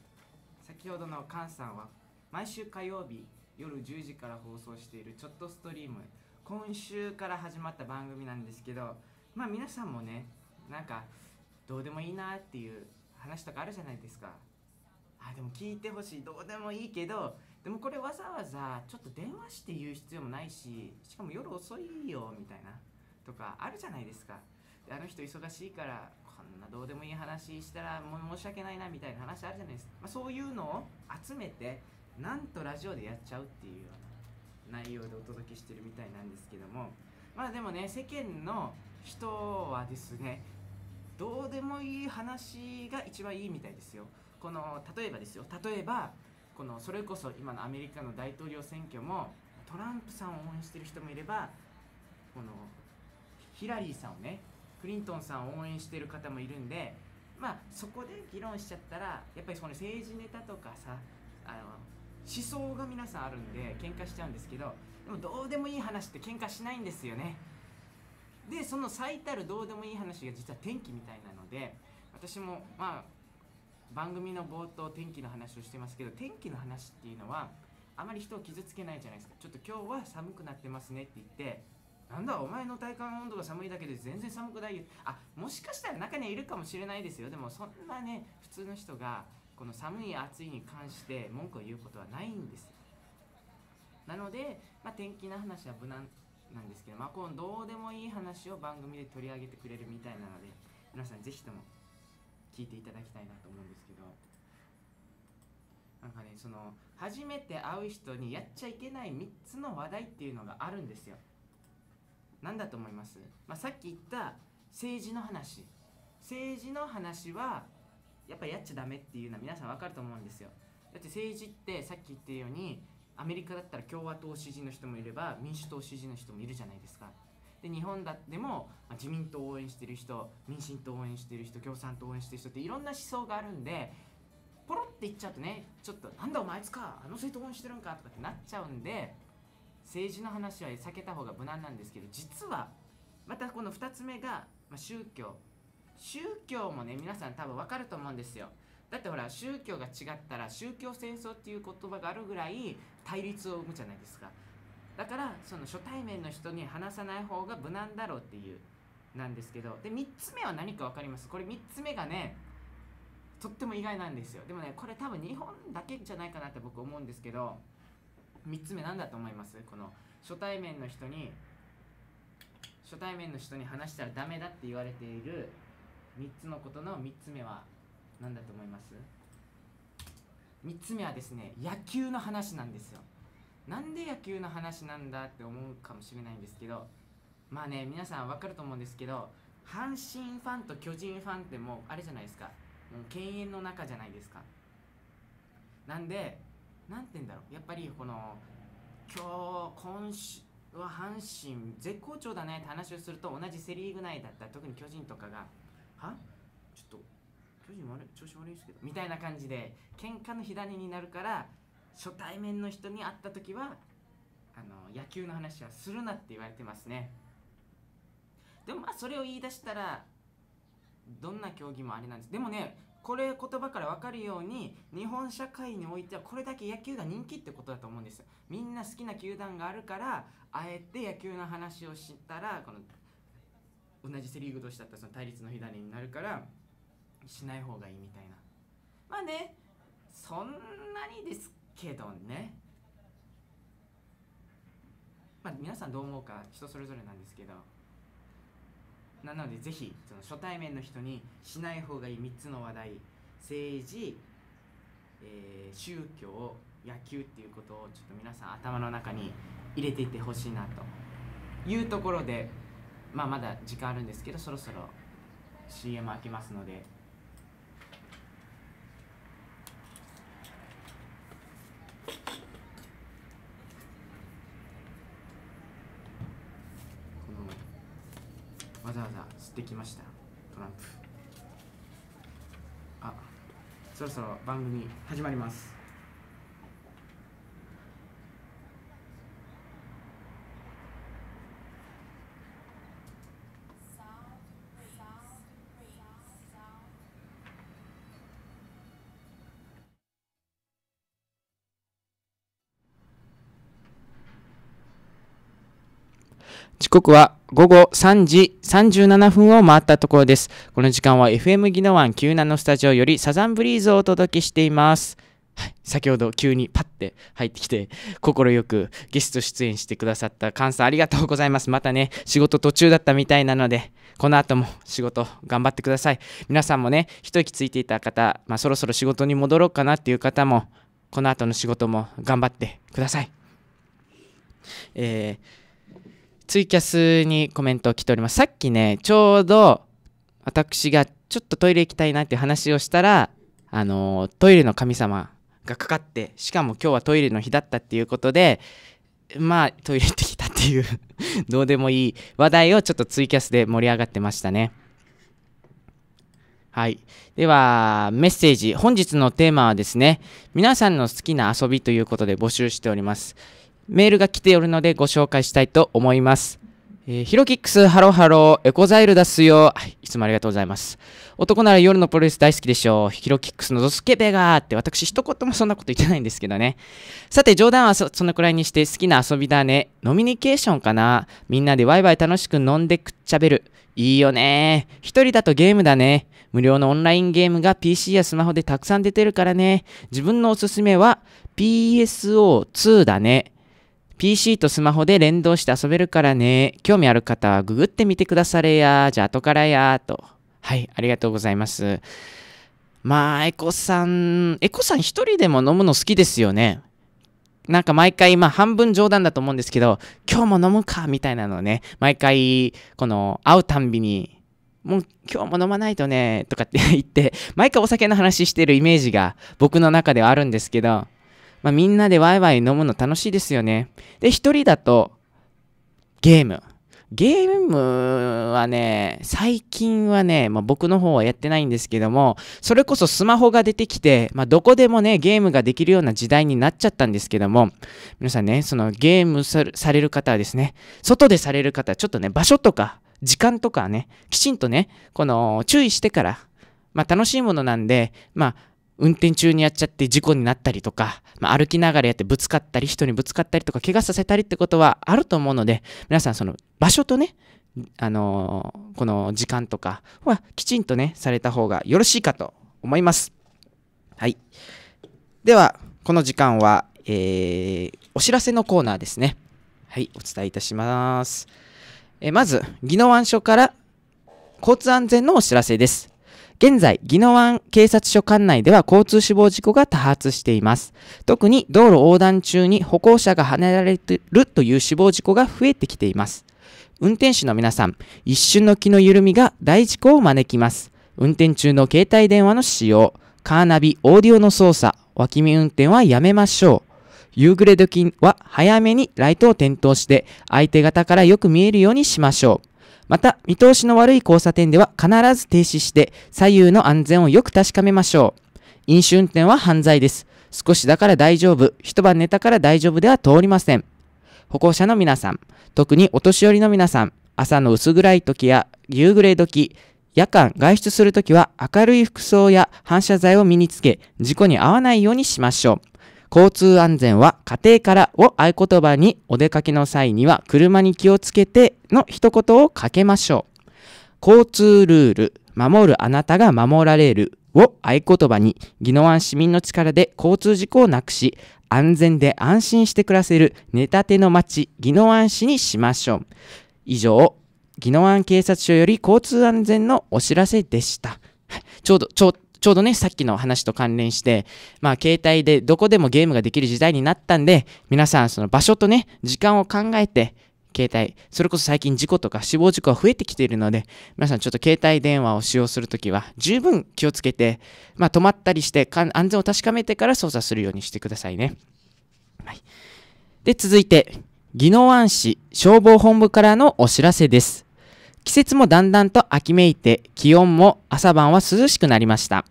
先ほどのカンさんは毎週火曜日夜10時から放送しているちょっとストリーム今週から始まった番組なんですけどまあ皆さんもねなんかどうでもいいなっていう話とかあるじゃないですかあでも聞いてほしいどうでもいいけどでもこれわざわざちょっと電話して言う必要もないししかも夜遅いよみたいなとかあるじゃないですかあの人忙しいからこんなどうでもいい話したらもう申し訳ないなみたいな話あるじゃないですか、まあ、そういうのを集めてなんとラジオでやっちゃうっていうような内容でお届けしてるみたいなんですけどもまあでもね世間の人はですねどうでもいい話が一番いいみたいですよこの例えばですよ例えばこのそれこそ今のアメリカの大統領選挙もトランプさんを応援してる人もいればこのヒラリーさんをねクリントンさんを応援してる方もいるんで、まあ、そこで議論しちゃったらやっぱりその政治ネタとかさあの思想が皆さんあるんで喧嘩しちゃうんですけどでもどうでもいい話って喧嘩しないんですよねでその最たるどうでもいい話が実は天気みたいなので私もまあ番組の冒頭天気の話をしてますけど天気の話っていうのはあまり人を傷つけないじゃないですかちょっと今日は寒くなってますねって言ってなんだお前の体感温度が寒いだけで全然寒くないよあもしかしたら中にはいるかもしれないですよでもそんなね普通の人がこの寒い暑いに関して文句を言うことはないんですなので、まあ、天気の話は無難なんですけど、まあ、このどうでもいい話を番組で取り上げてくれるみたいなので皆さんぜひとも聞いていただきたいなと思うんですけどなんかねその初めて会う人にやっちゃいけない3つの話題っていうのがあるんですよ何だと思います、まあ、さっき言った政治の話政治の話はやっぱやっちゃダメっていうのは皆さん分かると思うんですよだって政治ってさっき言ったようにアメリカだったら共和党支持の人もいれば民主党支持の人もいるじゃないですかで日本だっても、まあ、自民党を応援してる人民進党を応援してる人共産党を応援してる人っていろんな思想があるんでポロって言っちゃうとねちょっと「なんだお前いつかあの政党応援してるんか」とかってなっちゃうんで政治の話は避けた方が無難なんですけど実はまたこの2つ目が、まあ、宗教宗教もね皆さん多分わかると思うんですよだってほら宗教が違ったら宗教戦争っていう言葉があるぐらい対立を生むじゃないですかだからその初対面の人に話さない方が無難だろうっていうなんですけどで3つ目は何か分かりますこれ3つ目がねとっても意外なんですよでもねこれ多分日本だけじゃないかなって僕思うんですけど3つ目何だと思いますこの初対面の人に初対面の人に話したらダメだって言われている3つのことの3つ目は何だと思います ?3 つ目はですね野球の話なんですよなんで野球の話なんだって思うかもしれないんですけどまあね皆さん分かると思うんですけど阪神ファンと巨人ファンってもうあれじゃないですかもう犬猿の中じゃないですかなんでなんて言うんだろうやっぱりこの今日今週は阪神絶好調だねって話をすると同じセ・リーグ内だった特に巨人とかがはちょっと巨人悪い調子悪いですけどみたいな感じで喧嘩の火種になるから初対面の人に会った時はあの野球の話はするなって言われてますねでもまあそれを言い出したらどんな競技もあれなんですでもねこれ言葉から分かるように日本社会においてはこれだけ野球が人気ってことだと思うんですよみんな好きな球団があるからあえて野球の話をしたらこの同じセ・リーグ同士だったらその対立の火種になるからしない方がいいみたいなまあねそんなにですけどねまあ皆さんどう思うか人それぞれなんですけどなのでぜひその初対面の人にしない方がいい3つの話題政治、えー、宗教野球っていうことをちょっと皆さん頭の中に入れていってほしいなというところで、まあ、まだ時間あるんですけどそろそろ CM 開けますので。わざわざ知ってきましたトランプあそろそろ番組始まります時刻は午後3時37分を回ったところです。この時間は FM ギノワン97のスタジオよりサザンブリーズをお届けしています。はい、先ほど急にパッて入ってきて快くゲスト出演してくださった菅さんありがとうございますまたね仕事途中だったみたいなのでこの後も仕事頑張ってください皆さんもね一息ついていた方、まあ、そろそろ仕事に戻ろうかなっていう方もこの後の仕事も頑張ってくださいえーツイキャスにコメントを来ております。さっきね、ちょうど私がちょっとトイレ行きたいなっていう話をしたら、あのー、トイレの神様がかかって、しかも今日はトイレの日だったっていうことで、まあトイレ行ってきたっていう どうでもいい話題をちょっとツイキャスで盛り上がってましたね。はい。では、メッセージ。本日のテーマはですね、皆さんの好きな遊びということで募集しております。メールが来ておるのでご紹介したいと思います。えー、ヒロキックス、ハロハロー、エコザイルだすよ、い。つもありがとうございます。男なら夜のプロレス大好きでしょう。ヒロキックスのドスケベがーって、私一言もそんなこと言ってないんですけどね。さて、冗談はそのくらいにして好きな遊びだね。ノミニケーションかな。みんなでワイワイ楽しく飲んでくっちゃべる。いいよね一人だとゲームだね。無料のオンラインゲームが PC やスマホでたくさん出てるからね。自分のおすすめは PSO2 だね。PC とスマホで連動して遊べるからね。興味ある方はググってみてくだされや。じゃあ後からや。と。はい、ありがとうございます。まあ、エコさん、エコさん一人でも飲むの好きですよね。なんか毎回、まあ半分冗談だと思うんですけど、今日も飲むかみたいなのをね、毎回、この会うたんびに、もう今日も飲まないとね、とかって言って、毎回お酒の話してるイメージが僕の中ではあるんですけど、まあ、みんなでワイワイ飲むの楽しいですよね。で、一人だと、ゲーム。ゲームはね、最近はね、まあ、僕の方はやってないんですけども、それこそスマホが出てきて、まあ、どこでもね、ゲームができるような時代になっちゃったんですけども、皆さんね、そのゲームされる方はですね、外でされる方はちょっとね、場所とか、時間とかね、きちんとね、この注意してから、まあ、楽しいものなんで、まあ、運転中にやっちゃって事故になったりとか、まあ、歩きながらやってぶつかったり、人にぶつかったりとか、怪我させたりってことはあると思うので、皆さんその場所とね、あのー、この時間とかはきちんとね、された方がよろしいかと思います。はい。では、この時間は、えー、お知らせのコーナーですね。はい、お伝えいたします。えー、まず、宜野湾署から交通安全のお知らせです。現在、宜野湾警察署管内では交通死亡事故が多発しています。特に道路横断中に歩行者が跳ねられてるという死亡事故が増えてきています。運転手の皆さん、一瞬の気の緩みが大事故を招きます。運転中の携帯電話の使用、カーナビ、オーディオの操作、脇見運転はやめましょう。夕暮れ時は早めにライトを点灯して、相手方からよく見えるようにしましょう。また、見通しの悪い交差点では必ず停止して左右の安全をよく確かめましょう。飲酒運転は犯罪です。少しだから大丈夫、一晩寝たから大丈夫では通りません。歩行者の皆さん、特にお年寄りの皆さん、朝の薄暗い時や夕暮れ時、夜間外出するときは明るい服装や反射材を身につけ、事故に遭わないようにしましょう。交通安全は家庭からを合言葉にお出かけの際には車に気をつけての一言をかけましょう。交通ルール、守るあなたが守られるを合言葉に、宜野湾市民の力で交通事故をなくし、安全で安心して暮らせる寝立ての街、宜野湾市にしましょう。以上、宜野湾警察署より交通安全のお知らせでした。ちょうど、ちょ、ちょうどね、さっきの話と関連して、まあ、携帯でどこでもゲームができる時代になったんで、皆さん、その場所とね、時間を考えて、携帯、それこそ最近事故とか死亡事故が増えてきているので、皆さんちょっと携帯電話を使用するときは十分気をつけて、まあ、止まったりして安全を確かめてから操作するようにしてくださいね。はい、で、続いて、宜野湾市消防本部からのお知らせです。季節もだんだんと秋めいて、気温も朝晩は涼しくなりました。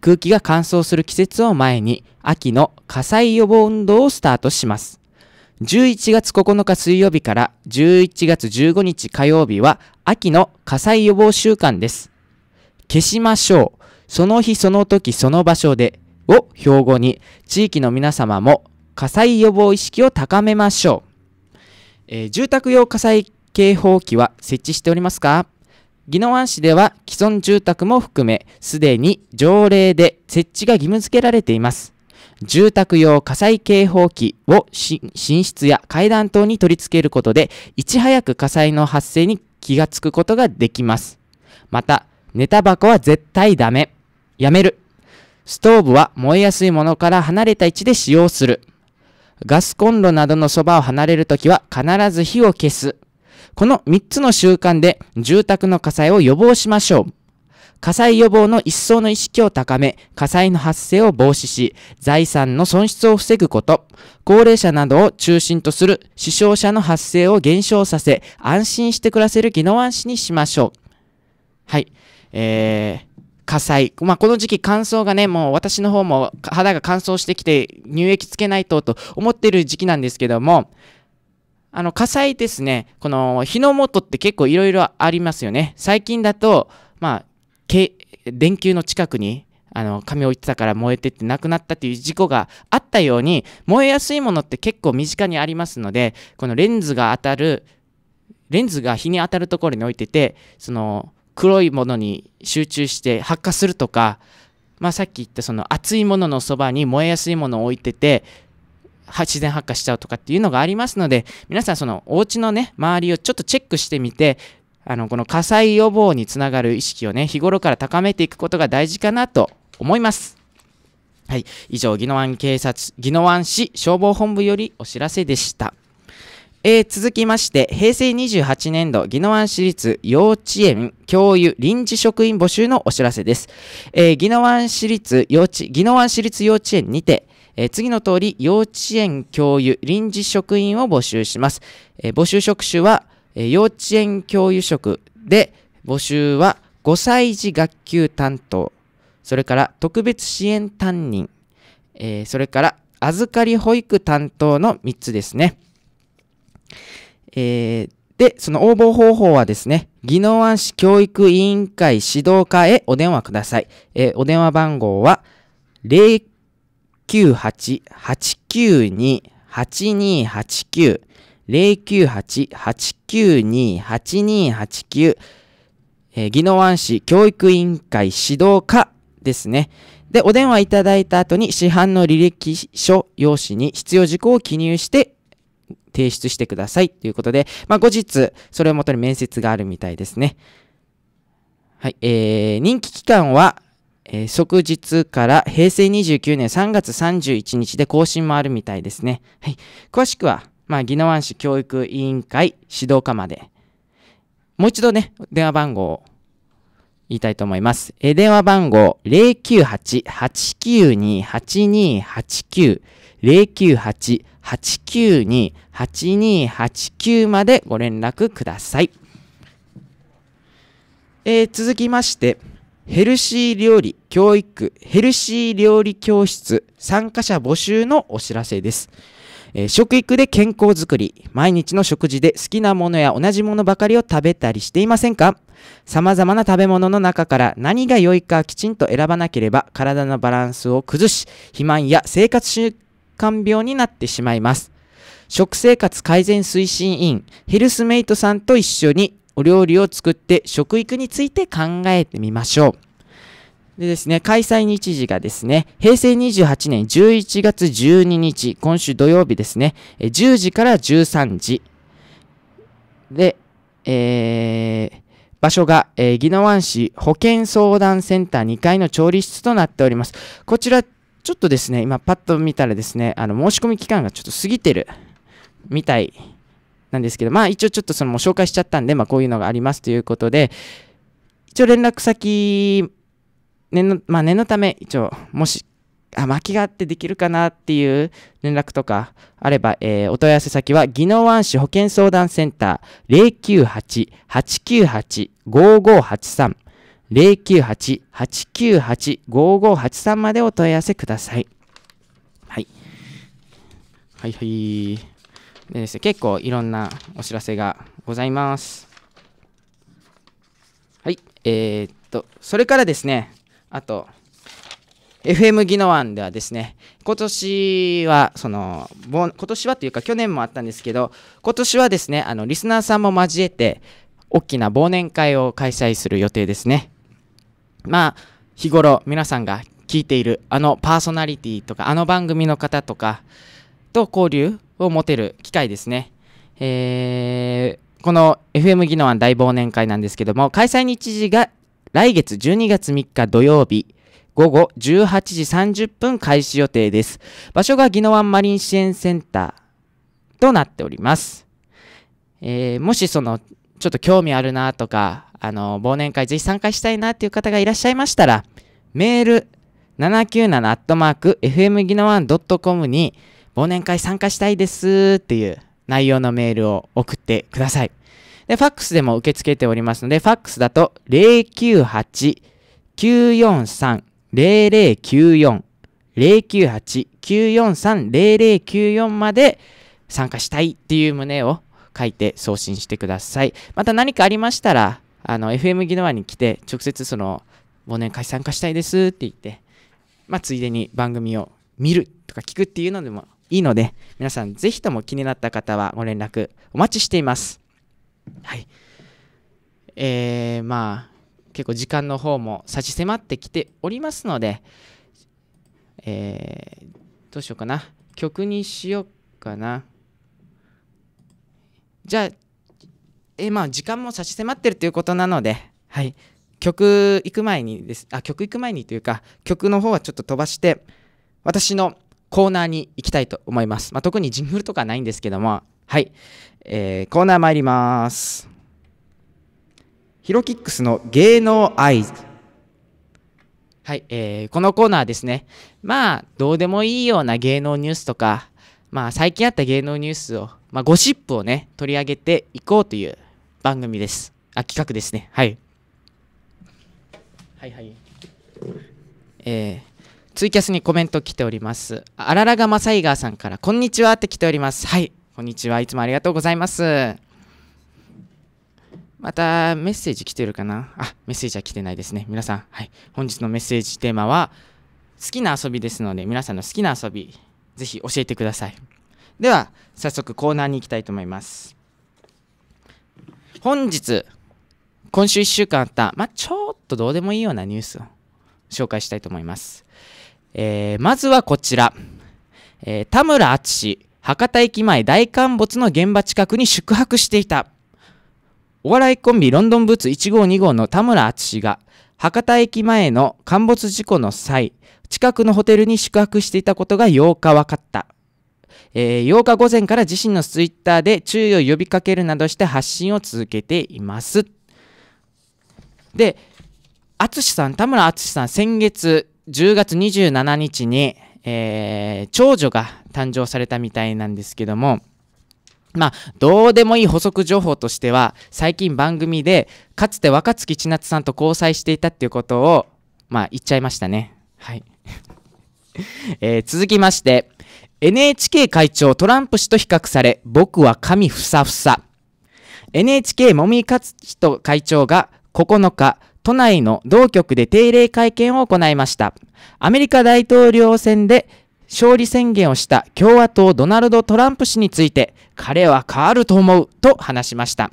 空気が乾燥する季節を前に秋の火災予防運動をスタートします。11月9日水曜日から11月15日火曜日は秋の火災予防週間です。消しましょう。その日その時その場所でを標語に地域の皆様も火災予防意識を高めましょう。えー、住宅用火災警報器は設置しておりますか宜野湾市では既存住宅も含め、すでに条例で設置が義務付けられています。住宅用火災警報器を寝室や階段等に取り付けることで、いち早く火災の発生に気がつくことができます。また、寝タバコは絶対ダメ。やめる。ストーブは燃えやすいものから離れた位置で使用する。ガスコンロなどのそばを離れるときは必ず火を消す。この3つの習慣で住宅の火災を予防しましょう。火災予防の一層の意識を高め、火災の発生を防止し、財産の損失を防ぐこと、高齢者などを中心とする死傷者の発生を減少させ、安心して暮らせる技能安心にしましょう。はい。えー、火災。まあ、この時期乾燥がね、もう私の方も肌が乾燥してきて乳液つけないとと思ってる時期なんですけども、あの火災ですね、この火の元って結構いろいろありますよね。最近だと、まあ、電球の近くにあの紙を置いてたから燃えてってなくなったっていう事故があったように、燃えやすいものって結構身近にありますので、このレンズが当たる、レンズが日に当たるところに置いてて、その黒いものに集中して発火するとか、まあ、さっき言ったその熱いもののそばに燃えやすいものを置いてて自然発火しちゃうとかっていうのがありますので、皆さんそのお家のね、周りをちょっとチェックしてみて、あの、この火災予防につながる意識をね、日頃から高めていくことが大事かなと思います。はい。以上、宜野湾警察、宜野湾市消防本部よりお知らせでした。えー、続きまして、平成28年度、宜野湾市立幼稚園教諭臨時職員募集のお知らせです。えー、宜野湾市立幼稚、宜野湾市立幼稚園にて、えー、次の通り、幼稚園教諭、臨時職員を募集します。えー、募集職種は、えー、幼稚園教諭職で、募集は5歳児学級担当、それから特別支援担任、えそれから預かり保育担当の3つですね。えー、で、その応募方法はですね、技能湾市教育委員会指導課へお電話ください。えー、お電話番号は、0 098-892-8289 098-892-8289えー、宜野湾市教育委員会指導課ですね。で、お電話いただいた後に市販の履歴書用紙に必要事項を記入して提出してくださいということで、まあ、後日、それをもとに面接があるみたいですね。はい、えー、任期期間はえー、即日から平成29年3月31日で更新もあるみたいですね。はい、詳しくは、まあ、宜野湾市教育委員会指導課まで。もう一度ね、電話番号を言いたいと思います。え電話番号098-892-8289。098-892-8289までご連絡ください。えー、続きまして、ヘルシー料理教育ヘルシー料理教室参加者募集のお知らせです。えー、食育で健康づくり毎日の食事で好きなものや同じものばかりを食べたりしていませんか様々な食べ物の中から何が良いかきちんと選ばなければ体のバランスを崩し肥満や生活習慣病になってしまいます食生活改善推進委員ヘルスメイトさんと一緒にお料理を作って食育について考えてみましょう。でですね、開催日時がですね、平成28年11月12日、今週土曜日ですね、10時から13時。で、えー、場所が、えー、宜野湾市保健相談センター2階の調理室となっております。こちら、ちょっとですね、今パッと見たらですね、あの、申し込み期間がちょっと過ぎてるみたいなんですけど、まあ一応ちょっとそのもう紹介しちゃったんで、まあこういうのがありますということで、一応連絡先、念の、まあ念のため、一応、もし、あ、巻きがあってできるかなっていう連絡とかあれば、えー、お問い合わせ先は、宜野湾市保健相談センター098-898-5583、098-898-5583までお問い合わせください。はい。はいはい。でですね、結構いろんなお知らせがございます。はい、えー、っと、それからですね、あと、FM 技能案ではですね、今年は、その、今年はというか去年もあったんですけど、今年はですね、あの、リスナーさんも交えて、大きな忘年会を開催する予定ですね。まあ、日頃皆さんが聞いているあのパーソナリティとか、あの番組の方とかと交流を持てる機会ですね。えー、この FM 技能案大忘年会なんですけども、開催日時が来月12月3日土曜日、午後18時30分開始予定です。場所が宜野湾マリン支援センターとなっております。えー、もしその、ちょっと興味あるなとか、あの、忘年会ぜひ参加したいなっていう方がいらっしゃいましたら、メール797 f m i n o 1 .com に、忘年会参加したいですっていう内容のメールを送ってください。で、ファックスでも受け付けておりますので、ファックスだと098-943-0094 098-943-0094まで参加したいっていう旨を書いて送信してください。また何かありましたら、あの、FM ギノワに来て、直接その、忘年会参加したいですって言って、まあ、ついでに番組を見るとか聞くっていうのでもいいので、皆さんぜひとも気になった方はご連絡お待ちしています。はい。えー、まあ、結構時間の方も差し迫ってきておりますので、えー、どうしようかな。曲にしようかな。じゃあ、えー、まあ、時間も差し迫ってるということなので、はい。曲行く前にです、あ、曲行く前にというか、曲の方はちょっと飛ばして、私のコーナーに行きたいと思います。まあ、特にジングルとかないんですけども、はい。えー、コーナー参ります。ヒロキックスの芸能アイズ。はい、えー、このコーナーですね。まあ、どうでもいいような芸能ニュースとか、まあ、最近あった芸能ニュースを、まあ、ゴシップをね、取り上げていこうという番組です。あ、企画ですね。はい。はいはい。えー、ツイキャスにコメント来ております。あららがまさいがーさんから、こんにちはって来ております。はい、こんにちは。いつもありがとうございます。また、メッセージ来てるかなあ、メッセージは来てないですね。皆さん、はい。本日のメッセージテーマは、好きな遊びですので、皆さんの好きな遊び、ぜひ教えてください。では、早速コーナーに行きたいと思います。本日、今週1週間あった、まあ、ちょっとどうでもいいようなニュースを紹介したいと思います。えー、まずはこちら、えー、田村淳博多駅前大陥没の現場近くに宿泊していたお笑いコンビロンドンブーツ1号2号の田村淳が博多駅前の陥没事故の際近くのホテルに宿泊していたことが8日分かった、えー、8日午前から自身のツイッターで注意を呼びかけるなどして発信を続けていますで淳さん田村淳さん先月10月27日に、えー、長女が誕生されたみたいなんですけども、まあ、どうでもいい補足情報としては、最近番組で、かつて若槻千夏さんと交際していたっていうことを、まあ、言っちゃいましたね。はい。えー、続きまして、NHK 会長トランプ氏と比較され、僕は神ふさふさ。NHK もみかつ人会長が9日、都内の同局で定例会見を行いました。アメリカ大統領選で勝利宣言をした共和党ドナルド・トランプ氏について、彼は変わると思うと話しました。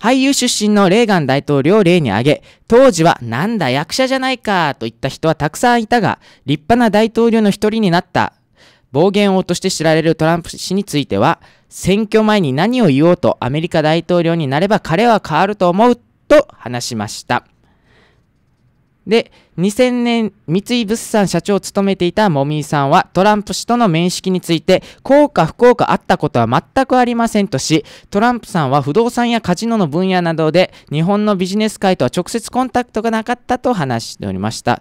俳優出身のレーガン大統領を例に挙げ、当時はなんだ役者じゃないかと言った人はたくさんいたが、立派な大統領の一人になった暴言王として知られるトランプ氏については、選挙前に何を言おうとアメリカ大統領になれば彼は変わると思う話しました。で、2000年、三井物産社長を務めていたモミーさんは、トランプ氏との面識について、効果不幸かあったことは全くありませんとし、トランプさんは不動産やカジノの分野などで、日本のビジネス界とは直接コンタクトがなかったと話しておりました。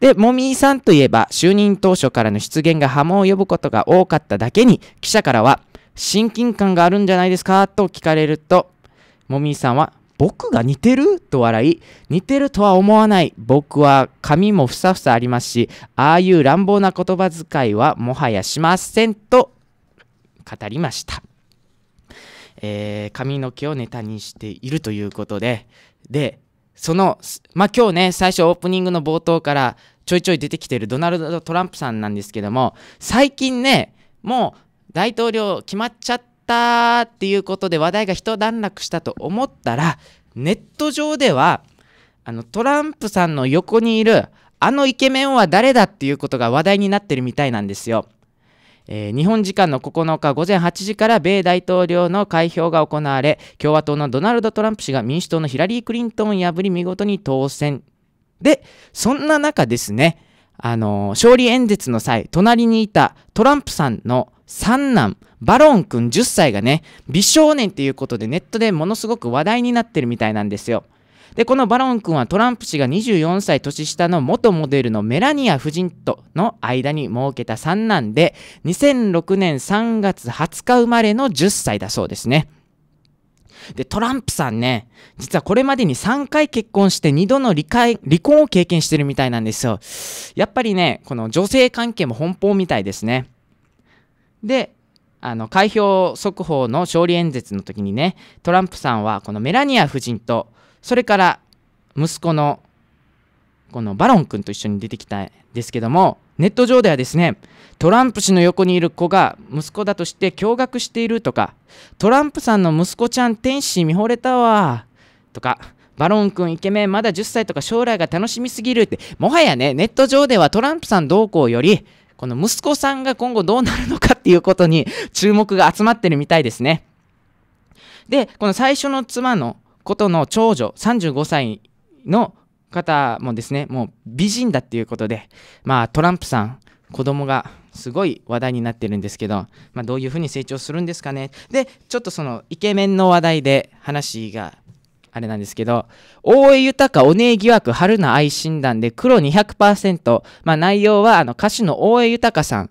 で、モミーさんといえば、就任当初からの出現が波紋を呼ぶことが多かっただけに、記者からは、親近感があるんじゃないですかと聞かれると、モミーさんは、僕が似てると笑い、似てるとは思わない。僕は髪もふさふさありますし、ああいう乱暴な言葉遣いはもはやしませんと語りました。えー、髪の毛をネタにしているということで、で、その、まあ、今日ね、最初オープニングの冒頭からちょいちょい出てきてるドナルド・トランプさんなんですけども、最近ね、もう大統領決まっちゃっったっていうことで話題が一段落したと思ったらネット上ではあのトランプさんの横にいるあのイケメンは誰だっていうことが話題になってるみたいなんですよ。えー、日本時間の9日午前8時から米大統領の開票が行われ共和党のドナルド・トランプ氏が民主党のヒラリー・クリントンを破り見事に当選でそんな中ですねあの、勝利演説の際、隣にいたトランプさんの三男、バロン君10歳がね、美少年っていうことでネットでものすごく話題になってるみたいなんですよ。で、このバロン君はトランプ氏が24歳年下の元モデルのメラニア夫人との間に設けた三男で、2006年3月20日生まれの10歳だそうですね。で、トランプさんね、実はこれまでに3回結婚して2度の離婚を経験してるみたいなんですよ。やっぱりね、この女性関係も奔放みたいですね。で、あの、開票速報の勝利演説の時にね、トランプさんはこのメラニア夫人と、それから息子のこのバロン君と一緒に出てきたんですけども、ネット上ではですねトランプ氏の横にいる子が息子だとして驚愕しているとかトランプさんの息子ちゃん天使見惚れたわとかバロン君イケメンまだ10歳とか将来が楽しみすぎるってもはやねネット上ではトランプさんどうこうよりこの息子さんが今後どうなるのかっていうことに注目が集まってるみたいですねでこの最初の妻のことの長女35歳の方もですね、もう美人だっていうことで、まあトランプさん、子供がすごい話題になってるんですけど、まあ、どういうふうに成長するんですかね。で、ちょっとそのイケメンの話題で話があれなんですけど、大江豊お姉疑惑春菜愛診断で黒200%、まあ、内容はあの歌手の大江豊さん、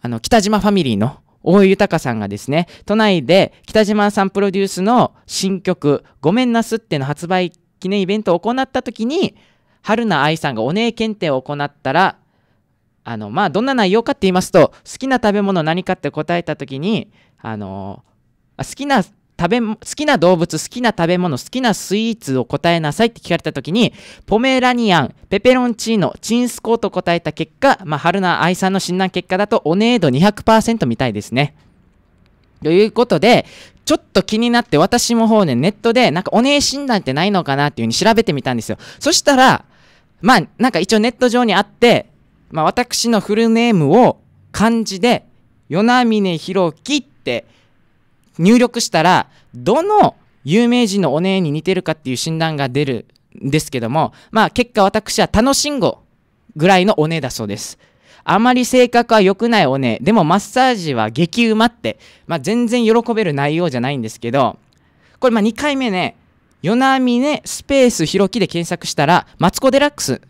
あの北島ファミリーの大江豊さんがですね、都内で北島さんプロデュースの新曲、ごめんなすっての発売記念イベントを行った時に春菜愛さんがお姉検定を行ったらあのまあどんな内容かって言いますと好きな食べ物何かって答えた時にあの好きな食べ、好きな動物、好きな食べ物、好きなスイーツを答えなさいって聞かれた時に、ポメラニアン、ペペロンチーノ、チンスコーと答えた結果、まあ、春菜愛さんの診断結果だと、おねえ度200%みたいですね。ということで、ちょっと気になって私も方ね、ネットでなんかお姉診断ってないのかなっていうふうに調べてみたんですよ。そしたら、まあなんか一応ネット上にあって、まあ私のフルネームを漢字で、ヨナミネヒロキって入力したら、どの有名人のお姉に似てるかっていう診断が出るんですけども、まあ結果私は楽しんごぐらいのお姉だそうです。あまり性格は良くないおねでもマッサージは激うまって、まあ、全然喜べる内容じゃないんですけど、これまあ2回目ね、夜なみね、スペースひろきで検索したら、マツコ・デラックス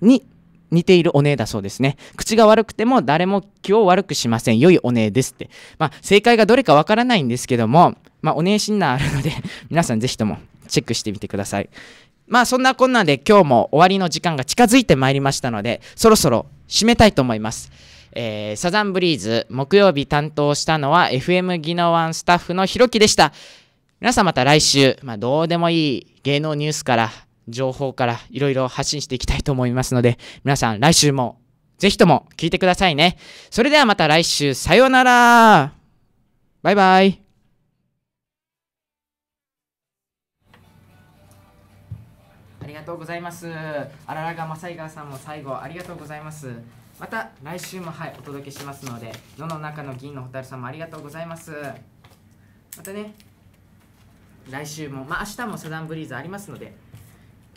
に似ているお姉だそうですね。口が悪くても誰も気を悪くしません。良いお姉ですって。まあ、正解がどれかわからないんですけども、まあ、おねえしんなあるので 皆さんぜひともチェックしてみてください。まあ、そんなこんなで今日も終わりの時間が近づいてまいりましたので、そろそろ締めたいと思います。えー、サザンブリーズ木曜日担当したのは FM ギノワンスタッフのひろきでした。皆さんまた来週、まあ、どうでもいい芸能ニュースから情報からいろいろ発信していきたいと思いますので、皆さん来週もぜひとも聞いてくださいね。それではまた来週、さようならバイバイがとうございますあららがまさいがさんも最後ありがとうございますまた来週もはいお届けしますので世の中の銀の蛍さんもありがとうございますまたね来週もまあ明日もサザンブリーズありますので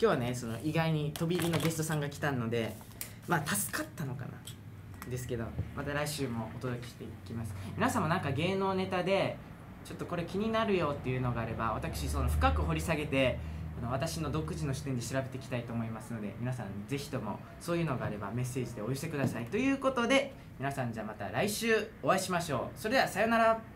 今日はねその意外に飛び入りのゲストさんが来たのでまあ助かったのかなですけどまた来週もお届けしていきます皆さんもなんか芸能ネタでちょっとこれ気になるよっていうのがあれば私その深く掘り下げて私の独自の視点で調べていきたいと思いますので皆さん是非ともそういうのがあればメッセージでお寄せくださいということで皆さんじゃあまた来週お会いしましょうそれではさようなら